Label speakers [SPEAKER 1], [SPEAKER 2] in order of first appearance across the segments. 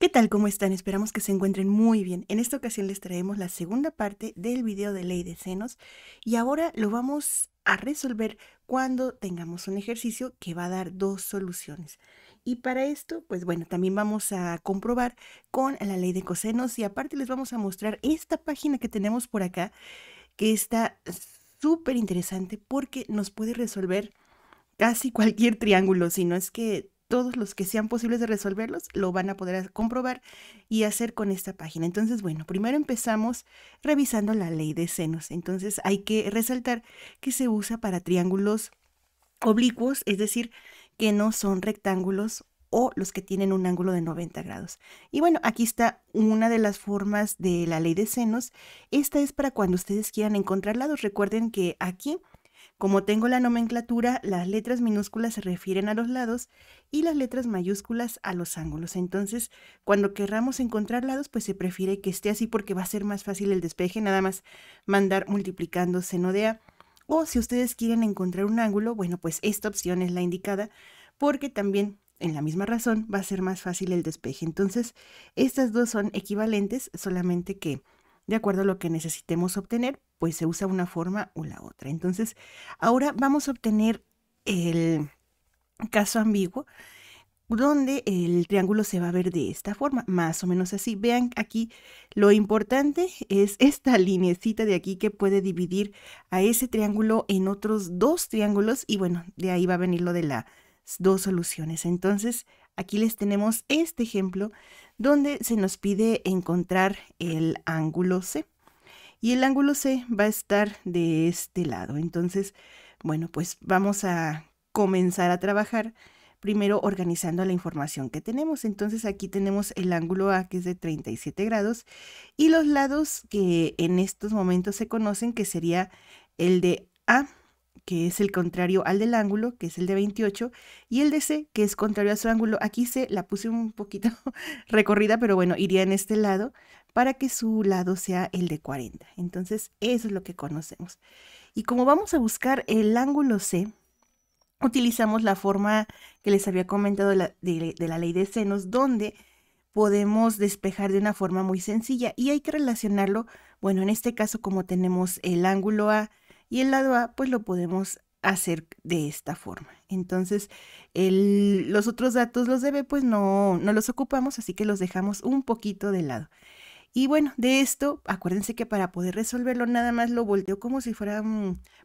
[SPEAKER 1] ¿Qué tal? ¿Cómo están? Esperamos que se encuentren muy bien. En esta ocasión les traemos la segunda parte del video de ley de senos y ahora lo vamos a resolver cuando tengamos un ejercicio que va a dar dos soluciones. Y para esto, pues bueno, también vamos a comprobar con la ley de cosenos y aparte les vamos a mostrar esta página que tenemos por acá que está súper interesante porque nos puede resolver casi cualquier triángulo, si no es que todos los que sean posibles de resolverlos lo van a poder comprobar y hacer con esta página. Entonces, bueno, primero empezamos revisando la ley de senos. Entonces, hay que resaltar que se usa para triángulos oblicuos, es decir, que no son rectángulos o los que tienen un ángulo de 90 grados. Y bueno, aquí está una de las formas de la ley de senos. Esta es para cuando ustedes quieran encontrar lados. Recuerden que aquí como tengo la nomenclatura, las letras minúsculas se refieren a los lados y las letras mayúsculas a los ángulos. Entonces, cuando querramos encontrar lados, pues se prefiere que esté así porque va a ser más fácil el despeje, nada más mandar multiplicando seno de A. O si ustedes quieren encontrar un ángulo, bueno, pues esta opción es la indicada porque también en la misma razón va a ser más fácil el despeje. Entonces, estas dos son equivalentes, solamente que de acuerdo a lo que necesitemos obtener, pues se usa una forma o la otra. Entonces, ahora vamos a obtener el caso ambiguo donde el triángulo se va a ver de esta forma, más o menos así. Vean aquí, lo importante es esta linecita de aquí que puede dividir a ese triángulo en otros dos triángulos y bueno, de ahí va a venir lo de las dos soluciones. Entonces, aquí les tenemos este ejemplo donde se nos pide encontrar el ángulo C y el ángulo C va a estar de este lado. Entonces, bueno, pues vamos a comenzar a trabajar primero organizando la información que tenemos. Entonces aquí tenemos el ángulo A que es de 37 grados y los lados que en estos momentos se conocen que sería el de A que es el contrario al del ángulo, que es el de 28, y el de C, que es contrario a su ángulo. Aquí C la puse un poquito recorrida, pero bueno, iría en este lado para que su lado sea el de 40. Entonces, eso es lo que conocemos. Y como vamos a buscar el ángulo C, utilizamos la forma que les había comentado de la, ley de senos, donde podemos despejar de una forma muy sencilla y hay que relacionarlo, bueno, en este caso como tenemos el ángulo A y el lado A, pues lo podemos hacer de esta forma. Entonces, los otros datos, los de B, pues no, no los ocupamos, así que los dejamos un poquito de lado. Y bueno, de esto, acuérdense que para poder resolverlo nada más lo volteó como si fuera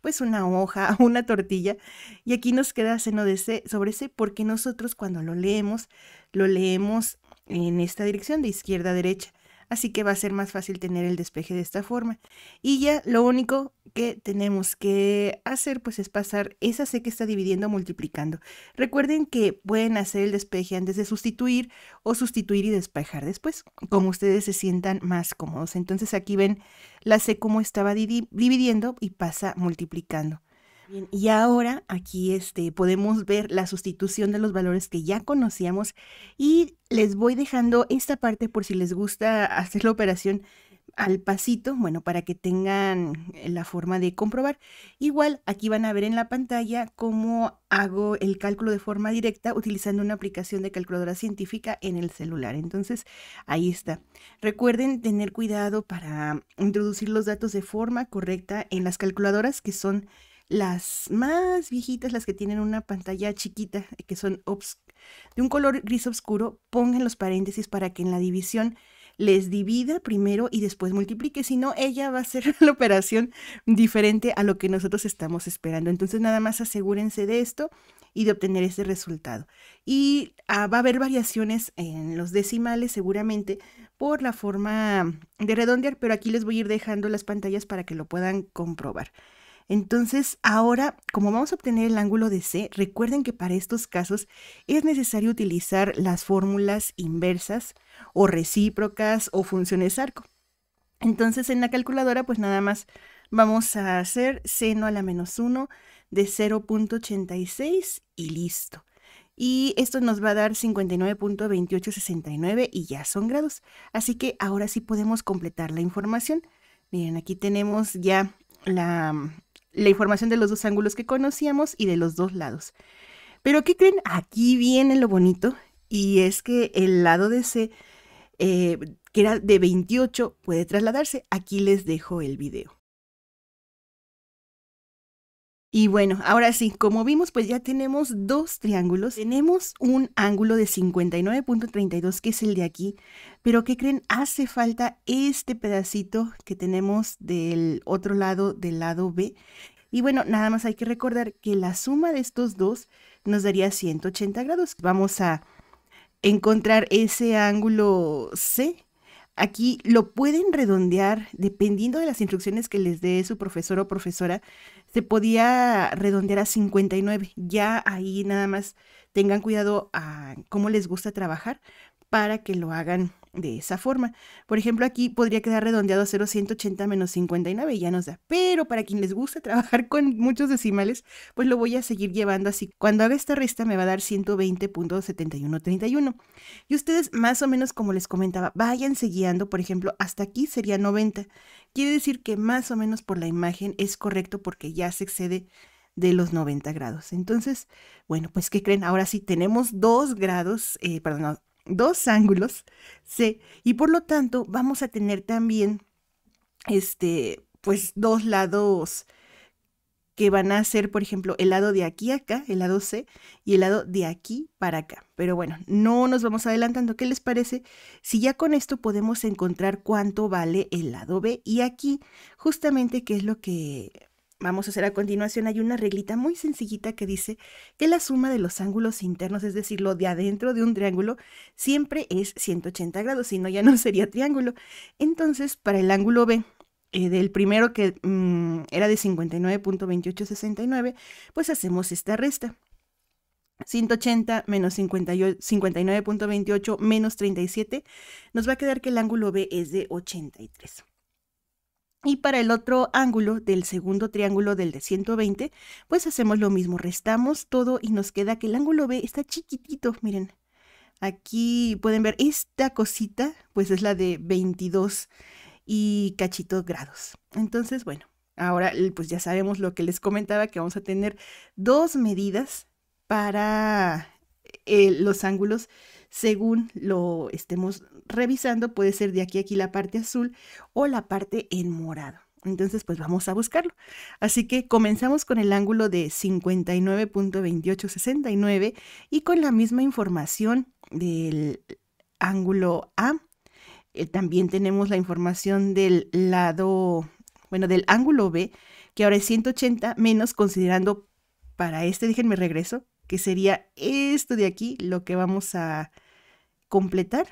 [SPEAKER 1] pues una hoja, una tortilla. Y aquí nos queda seno de C sobre C porque nosotros cuando lo leemos, lo leemos en esta dirección de izquierda a derecha así que va a ser más fácil tener el despeje de esta forma. Y ya lo único que tenemos que hacer pues es pasar esa C que está dividiendo multiplicando. Recuerden que pueden hacer el despeje antes de sustituir o sustituir y despejar después, como ustedes se sientan más cómodos. Entonces aquí ven la C como estaba dividiendo y pasa multiplicando. Bien, y ahora aquí este, podemos ver la sustitución de los valores que ya conocíamos y les voy dejando esta parte por si les gusta hacer la operación al pasito, bueno, para que tengan eh, la forma de comprobar. Igual aquí van a ver en la pantalla cómo hago el cálculo de forma directa utilizando una aplicación de calculadora científica en el celular. Entonces, ahí está. Recuerden tener cuidado para introducir los datos de forma correcta en las calculadoras que son las más viejitas, las que tienen una pantalla chiquita, eh, que son de un color gris oscuro, pongan los paréntesis para que en la división les divida primero y después multiplique, si no, ella va a hacer la operación diferente a lo que nosotros estamos esperando. Entonces, nada más asegúrense de esto y de obtener ese resultado. Y ah, va a haber variaciones en los decimales seguramente por la forma de redondear, pero aquí les voy a ir dejando las pantallas para que lo puedan comprobar. Entonces, ahora, como vamos a obtener el ángulo de C, recuerden que para estos casos es necesario utilizar las fórmulas inversas o recíprocas o funciones arco. Entonces, en la calculadora, pues nada más vamos a hacer seno a la menos 1 de 0.86 y listo. Y esto nos va a dar 59.2869 y ya son grados. Así que ahora sí podemos completar la información. Miren, aquí tenemos ya la, la información de los dos ángulos que conocíamos y de los dos lados. Pero ¿qué creen? Aquí viene lo bonito y es que el lado de C, eh, que era de 28, puede trasladarse. Aquí les dejo el video. Y bueno, ahora sí, como vimos, pues ya tenemos dos triángulos. Tenemos un ángulo de 59.32, que es el de aquí, pero ¿qué creen? Hace falta este pedacito que tenemos del otro lado, del lado B. Y bueno, nada más hay que recordar que la suma de estos dos nos daría 180 grados. Vamos a encontrar ese ángulo C, Aquí lo pueden redondear dependiendo de las instrucciones que les dé su profesor o profesora, se podía redondear a 59. Ya ahí nada más tengan cuidado a ah, cómo les gusta trabajar para que lo hagan de esa forma. Por ejemplo, aquí podría quedar redondeado a 0180 menos 59 ya nos da. Pero para quien les gusta trabajar con muchos decimales, pues lo voy a seguir llevando así. Cuando haga esta resta me va a dar 120.7131. Y ustedes, más o menos como les comentaba, vayan guiando, por ejemplo, hasta aquí sería 90. Quiere decir que más o menos por la imagen es correcto porque ya se excede de los 90 grados. Entonces, bueno, pues ¿qué creen? Ahora sí tenemos dos grados, eh, perdón, dos ángulos, C, y por lo tanto vamos a tener también, este, pues dos lados que van a ser, por ejemplo, el lado de aquí acá, el lado C, y el lado de aquí para acá. Pero bueno, no nos vamos adelantando. ¿Qué les parece? Si ya con esto podemos encontrar cuánto vale el lado B y aquí, justamente, qué es lo que Vamos a hacer a continuación, hay una reglita muy sencillita que dice que la suma de los ángulos internos, es decir, lo de adentro de un triángulo, siempre es 180 grados, si no ya no sería triángulo. Entonces, para el ángulo B, eh, del primero que mm, era de 59.2869, pues hacemos esta resta. 180 menos 59.28 menos 37, nos va a quedar que el ángulo B es de 83. Y para el otro ángulo del segundo triángulo del de 120, pues hacemos lo mismo, restamos todo y nos queda que el ángulo B está chiquitito, miren. Aquí pueden ver esta cosita, pues es la de 22 y cachitos grados. Entonces, bueno, ahora pues ya sabemos lo que les comentaba, que vamos a tener dos medidas para eh, los ángulos según lo estemos revisando, puede ser de aquí a aquí la parte azul o la parte en morado. Entonces, pues vamos a buscarlo. Así que comenzamos con el ángulo de 59.2869 y con la misma información del ángulo A. Eh, también tenemos la información del lado, bueno, del ángulo B, que ahora es 180 menos considerando para este, déjenme regreso, que sería esto de aquí, lo que vamos a completar.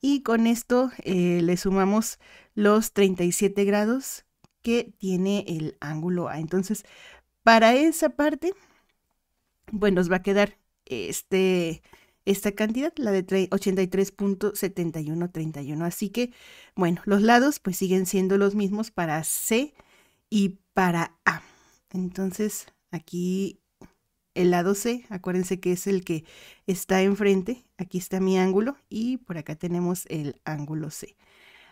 [SPEAKER 1] Y con esto eh, le sumamos los 37 grados que tiene el ángulo A. Entonces, para esa parte, bueno, pues, nos va a quedar este, esta cantidad, la de 83.7131. Así que, bueno, los lados pues siguen siendo los mismos para C y para A. Entonces, aquí el lado C, acuérdense que es el que está enfrente, aquí está mi ángulo y por acá tenemos el ángulo C.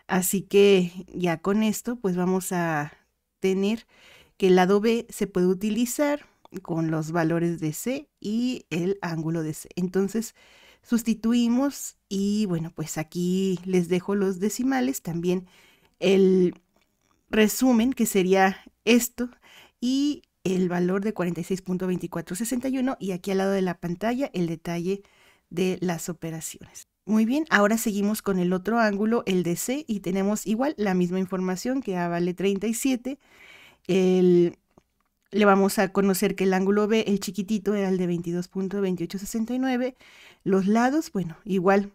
[SPEAKER 1] Así que ya con esto pues vamos a tener que el lado B se puede utilizar con los valores de C y el ángulo de C. Entonces sustituimos y bueno pues aquí les dejo los decimales, también el resumen que sería esto y el valor de 46.2461 y aquí al lado de la pantalla el detalle de las operaciones. Muy bien, ahora seguimos con el otro ángulo, el de C, y tenemos igual la misma información que A vale 37. le vamos a conocer que el ángulo B, el chiquitito, era el de 22.2869. Los lados, bueno, igual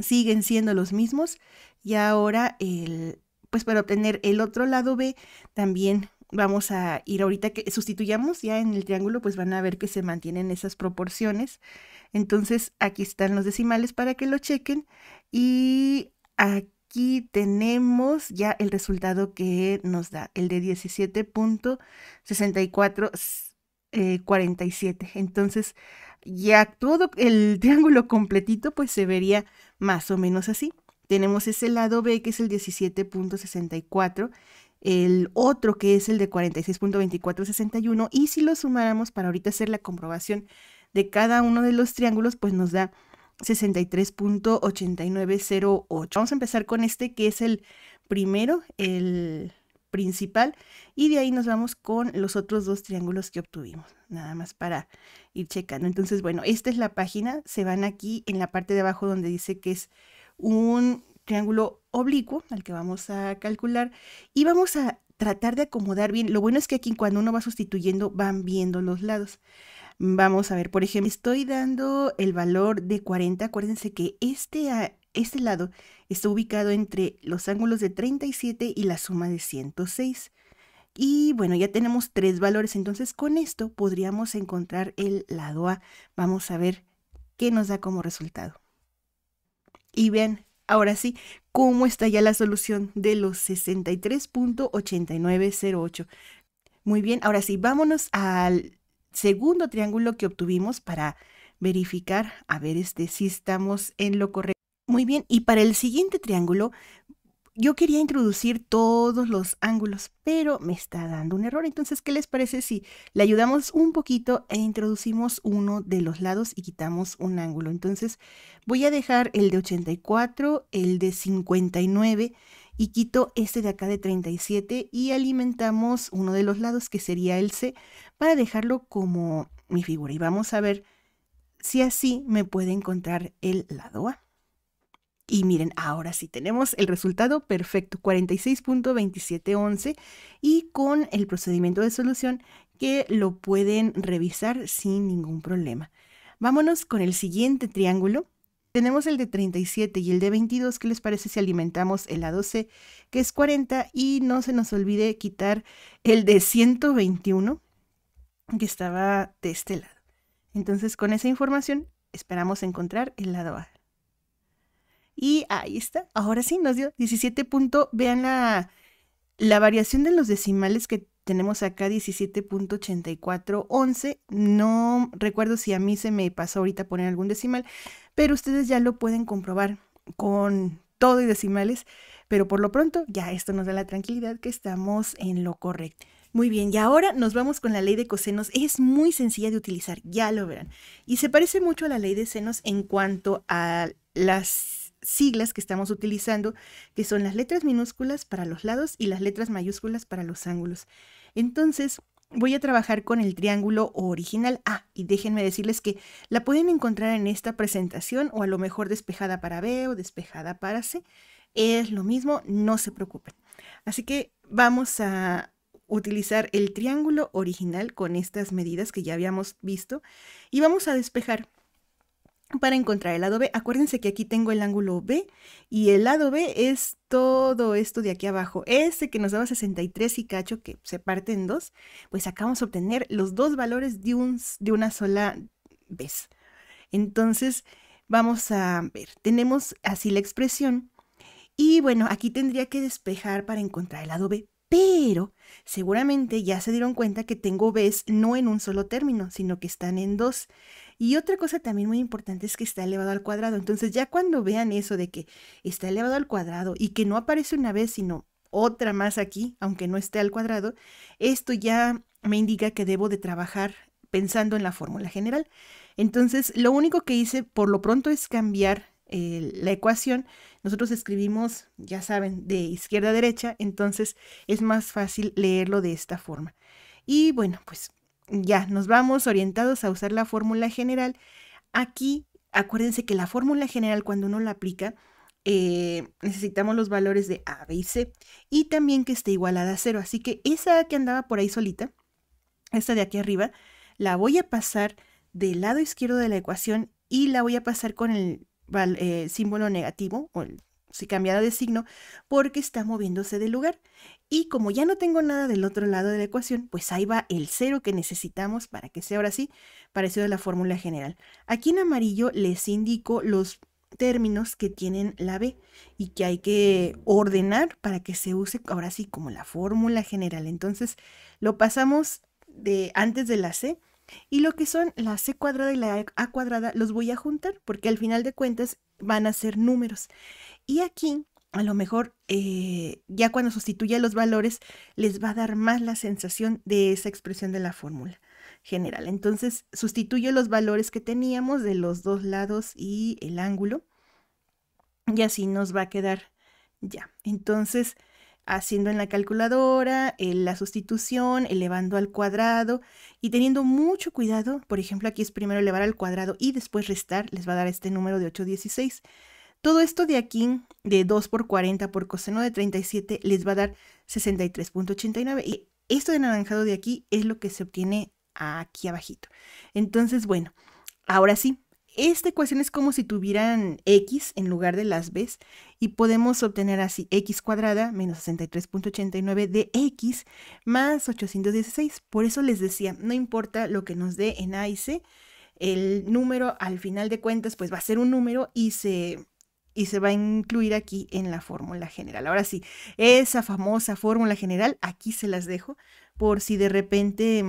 [SPEAKER 1] siguen siendo los mismos. Y ahora, el, pues para obtener el otro lado B, también vamos a ir ahorita que sustituyamos ya en el triángulo, pues van a ver que se mantienen esas proporciones. Entonces aquí están los decimales para que lo chequen y aquí tenemos ya el resultado que nos da, el de 17.6447. Eh, Entonces ya todo el triángulo completito pues se vería más o menos así. Tenemos ese lado B que es el 17.64 el otro que es el de 46.2461 y si lo sumáramos para ahorita hacer la comprobación de cada uno de los triángulos, pues nos da 63.8908. Vamos a empezar con este que es el primero, el principal, y de ahí nos vamos con los otros dos triángulos que obtuvimos, nada más para ir checando. Entonces, bueno, esta es la página, se van aquí en la parte de abajo donde dice que es un triángulo oblicuo al que vamos a calcular y vamos a tratar de acomodar bien. Lo bueno es que aquí cuando uno va sustituyendo van viendo los lados. Vamos a ver, por ejemplo, estoy dando el valor de 40. Acuérdense que este, ah, este lado está ubicado entre los ángulos de 37 y la suma de 106. Y bueno, ya tenemos tres valores, entonces con esto podríamos encontrar el lado A. Vamos a ver qué nos da como resultado. Y vean, Ahora sí, ¿cómo está ya la solución de los 63.8908? Muy bien, ahora sí, vámonos al segundo triángulo que obtuvimos para verificar, a ver este, si estamos en lo correcto. Muy bien, y para el siguiente triángulo yo quería introducir todos los ángulos, pero me está dando un error. Entonces, ¿qué les parece si le ayudamos un poquito e introducimos uno de los lados y quitamos un ángulo? Entonces, voy a dejar el de 84, el de 59 y quito este de acá de 37 y alimentamos uno de los lados que sería el C para dejarlo como mi figura. Y vamos a ver si así me puede encontrar el lado A. Y miren, ahora sí tenemos el resultado perfecto, 46.2711 y con el procedimiento de solución que lo pueden revisar sin ningún problema. Vámonos con el siguiente triángulo. Tenemos el de 37 y el de 22, ¿qué les parece si alimentamos el lado C, que es 40? Y no se nos olvide quitar el de 121, que estaba de este lado. Entonces, con esa información, esperamos encontrar el lado A. Y ahí está, ahora sí nos dio 17 punto. Vean la, la variación de los decimales que tenemos acá 17.8411. No recuerdo si a mí se me pasó ahorita poner algún decimal, pero ustedes ya lo pueden comprobar con todo y decimales. Pero por lo pronto ya esto nos da la tranquilidad que estamos en lo correcto. Muy bien, y ahora nos vamos con la ley de cosenos. Es muy sencilla de utilizar, ya lo verán. Y se parece mucho a la ley de senos en cuanto a las siglas que estamos utilizando, que son las letras minúsculas para los lados y las letras mayúsculas para los ángulos. Entonces, voy a trabajar con el triángulo original. A y déjenme decirles que la pueden encontrar en esta presentación o a lo mejor despejada para B o despejada para C. Es lo mismo, no se preocupen. Así que vamos a utilizar el triángulo original con estas medidas que ya habíamos visto y vamos a despejar para encontrar el lado B. Acuérdense que aquí tengo el ángulo B y el lado B es todo esto de aquí abajo. este que nos da 63 y cacho, que se parte en dos, pues acá vamos a obtener los dos valores de, un, de una sola vez. Entonces, vamos a ver, tenemos así la expresión. Y bueno, aquí tendría que despejar para encontrar el lado B pero seguramente ya se dieron cuenta que tengo Bs no en un solo término, sino que están en dos. Y otra cosa también muy importante es que está elevado al cuadrado. Entonces ya cuando vean eso de que está elevado al cuadrado y que no aparece una vez, sino otra más aquí, aunque no esté al cuadrado, esto ya me indica que debo de trabajar pensando en la fórmula general. Entonces lo único que hice por lo pronto es cambiar eh, la ecuación, nosotros escribimos, ya saben, de izquierda a derecha, entonces es más fácil leerlo de esta forma. Y bueno, pues ya nos vamos orientados a usar la fórmula general. Aquí, acuérdense que la fórmula general cuando uno la aplica, eh, necesitamos los valores de A, B y C y también que esté igualada a cero. Así que esa que andaba por ahí solita, esta de aquí arriba, la voy a pasar del lado izquierdo de la ecuación y la voy a pasar con el eh, símbolo negativo o si cambiara de signo porque está moviéndose de lugar. Y como ya no tengo nada del otro lado de la ecuación, pues ahí va el cero que necesitamos para que sea ahora sí parecido a la fórmula general. Aquí en amarillo les indico los términos que tienen la B y que hay que ordenar para que se use ahora sí como la fórmula general. Entonces lo pasamos de antes de la C y lo que son la C cuadrada y la e, A cuadrada los voy a juntar porque al final de cuentas van a ser números. Y aquí, a lo mejor, eh, ya cuando sustituya los valores, les va a dar más la sensación de esa expresión de la fórmula general. Entonces, sustituyo los valores que teníamos de los dos lados y el ángulo. Y así nos va a quedar ya. Entonces, haciendo en la calculadora en la sustitución, elevando al cuadrado y teniendo mucho cuidado, por ejemplo aquí es primero elevar al cuadrado y después restar, les va a dar este número de 816. Todo esto de aquí, de 2 por 40 por coseno de 37, les va a dar 63.89 y esto de naranjado de aquí es lo que se obtiene aquí abajito. Entonces, bueno, ahora sí, esta ecuación es como si tuvieran x en lugar de las b's y podemos obtener así x cuadrada menos 63.89 de x más 816. Por eso les decía, no importa lo que nos dé en A y C, el número al final de cuentas pues va a ser un número y se, y se va a incluir aquí en la fórmula general. Ahora sí, esa famosa fórmula general, aquí se las dejo por si de repente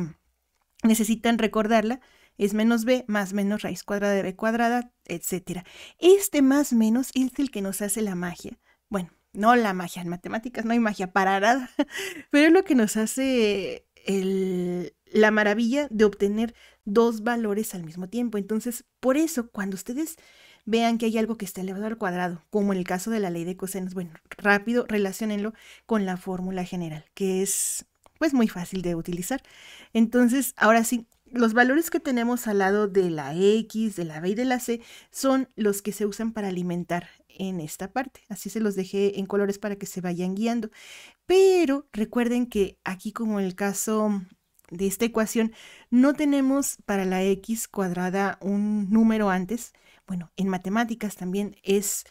[SPEAKER 1] necesitan recordarla es menos b más menos raíz cuadrada de b cuadrada, etc. Este más menos es el que nos hace la magia. Bueno, no la magia, en matemáticas no hay magia para nada, pero es lo que nos hace la maravilla de obtener dos valores al mismo tiempo. Entonces, por eso, cuando ustedes vean que hay algo que está elevado al cuadrado, como en el caso de la ley de cosenos, bueno, rápido relacionenlo con la fórmula general, que es pues muy fácil de utilizar. Entonces, ahora sí, los valores que tenemos al lado de la X, de la B y de la C son los que se usan para alimentar en esta parte. Así se los dejé en colores para que se vayan guiando. Pero recuerden que aquí como en el caso de esta ecuación, no tenemos para la X cuadrada un número antes. Bueno, en matemáticas también es...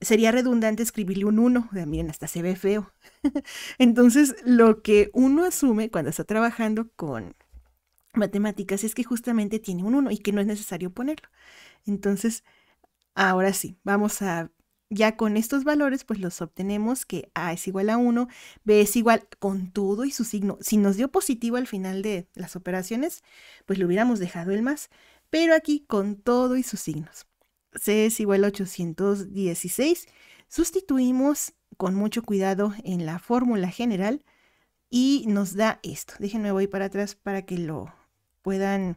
[SPEAKER 1] Sería redundante escribirle un 1, ah, miren, hasta se ve feo. Entonces, lo que uno asume cuando está trabajando con matemáticas es que justamente tiene un 1 y que no es necesario ponerlo. Entonces, ahora sí, vamos a, ya con estos valores, pues los obtenemos que A es igual a 1, B es igual con todo y su signo. Si nos dio positivo al final de las operaciones, pues lo hubiéramos dejado el más, pero aquí con todo y sus signos. C es igual a 816. Sustituimos con mucho cuidado en la fórmula general y nos da esto. Déjenme voy para atrás para que lo puedan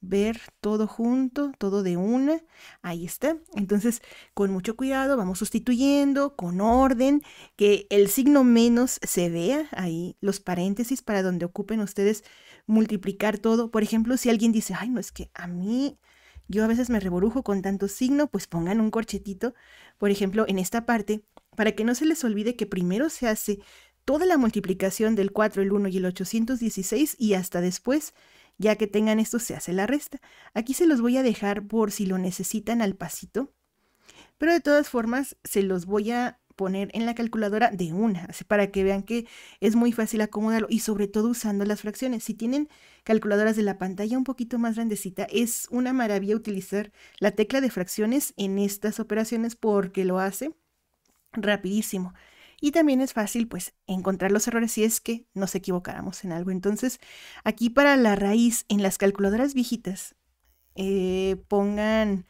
[SPEAKER 1] ver todo junto, todo de una. Ahí está. Entonces, con mucho cuidado, vamos sustituyendo con orden, que el signo menos se vea ahí, los paréntesis para donde ocupen ustedes multiplicar todo. Por ejemplo, si alguien dice, ay, no es que a mí... Yo a veces me reborujo con tanto signo, pues pongan un corchetito, por ejemplo, en esta parte, para que no se les olvide que primero se hace toda la multiplicación del 4, el 1 y el 816 y hasta después ya que tengan esto se hace la resta. Aquí se los voy a dejar por si lo necesitan al pasito. Pero de todas formas se los voy a poner en la calculadora de una, para que vean que es muy fácil acomodarlo y sobre todo usando las fracciones. Si tienen calculadoras de la pantalla un poquito más grandecita, es una maravilla utilizar la tecla de fracciones en estas operaciones porque lo hace rapidísimo y también es fácil pues encontrar los errores si es que nos equivocáramos en algo. Entonces, aquí para la raíz, en las calculadoras viejitas, eh, pongan,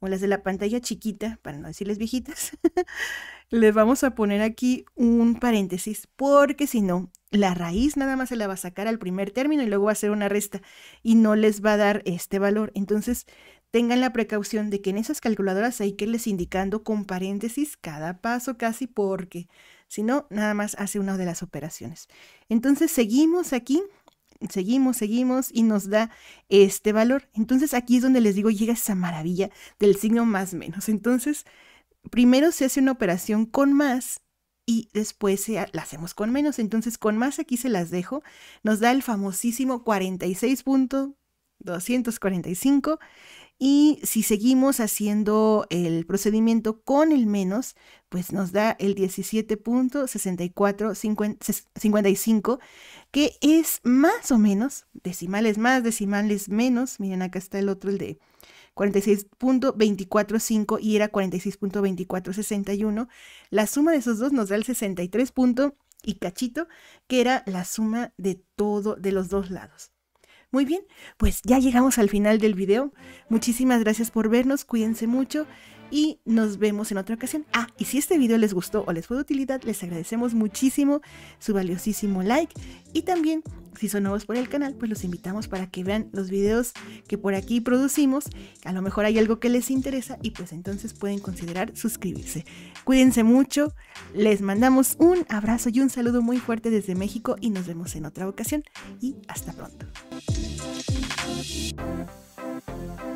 [SPEAKER 1] o las de la pantalla chiquita, para no decirles viejitas, les vamos a poner aquí un paréntesis, porque si no, la raíz nada más se la va a sacar al primer término y luego va a hacer una resta y no les va a dar este valor. Entonces, Tengan la precaución de que en esas calculadoras hay que irles indicando con paréntesis cada paso casi porque si no, nada más hace una de las operaciones. Entonces seguimos aquí, seguimos, seguimos y nos da este valor. Entonces aquí es donde les digo, llega esa maravilla del signo más menos. Entonces, primero se hace una operación con más y después la hacemos con menos. Entonces, con más aquí se las dejo. Nos da el famosísimo 46.245 y si seguimos haciendo el procedimiento con el menos, pues nos da el 17.6455, que es más o menos, decimales más, decimales menos. Miren, acá está el otro, el de 46.245 y era 46.2461. La suma de esos dos nos da el 63. y cachito, que era la suma de todo de los dos lados. Muy bien, pues ya llegamos al final del video. Muchísimas gracias por vernos, cuídense mucho y nos vemos en otra ocasión. Ah, y si este video les gustó o les fue de utilidad, les agradecemos muchísimo su valiosísimo like y también si son nuevos por el canal, pues los invitamos para que vean los videos que por aquí producimos. A lo mejor hay algo que les interesa y pues entonces pueden considerar suscribirse. Cuídense mucho, les mandamos un abrazo y un saludo muy fuerte desde México y nos vemos en otra ocasión y hasta pronto. Thank you.